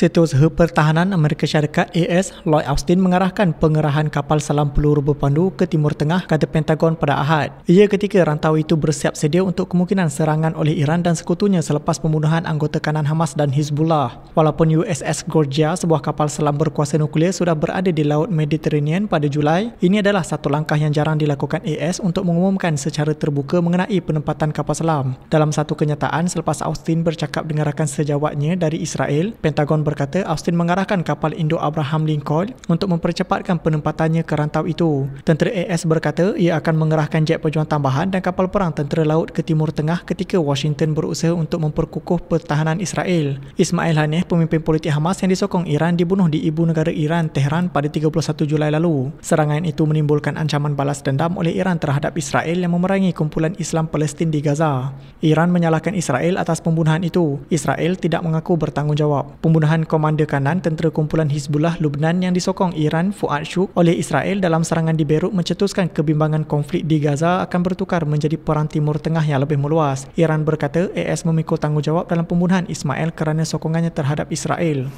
Situs Hub Pertahanan Amerika Syarikat AS Lloyd Austin mengarahkan pengerahan kapal selam peluru berpandu ke Timur Tengah kata Pentagon pada Ahad. Ia ketika rantau itu bersiap sedia untuk kemungkinan serangan oleh Iran dan sekutunya selepas pembunuhan anggota kanan Hamas dan Hezbollah. Walaupun USS Georgia, sebuah kapal selam berkuasa nuklear sudah berada di Laut Mediterranean pada Julai, ini adalah satu langkah yang jarang dilakukan AS untuk mengumumkan secara terbuka mengenai penempatan kapal selam. Dalam satu kenyataan selepas Austin bercakap dengan rakan sejawatnya dari Israel, Pentagon berkata Austin mengarahkan kapal Indo Abraham Lincoln untuk mempercepatkan penempatannya ke rantau itu. Tentera AS berkata ia akan mengerahkan jet pejuang tambahan dan kapal perang tentera laut ke Timur Tengah ketika Washington berusaha untuk memperkukuh pertahanan Israel. Ismail Haniyeh, pemimpin politik Hamas yang disokong Iran dibunuh di ibu negara Iran, Tehran pada 31 Julai lalu. Serangan itu menimbulkan ancaman balas dendam oleh Iran terhadap Israel yang memerangi kumpulan Islam Palestin di Gaza. Iran menyalahkan Israel atas pembunuhan itu. Israel tidak mengaku bertanggungjawab. Pembunuhan mantan komander kanan tentera kumpulan Hizbullah Lubnan yang disokong Iran Fuad Shuk oleh Israel dalam serangan di Beirut mencetuskan kebimbangan konflik di Gaza akan bertukar menjadi perang timur tengah yang lebih meluas. Iran berkata AS memikul tanggungjawab dalam pembunuhan Ismail kerana sokongannya terhadap Israel.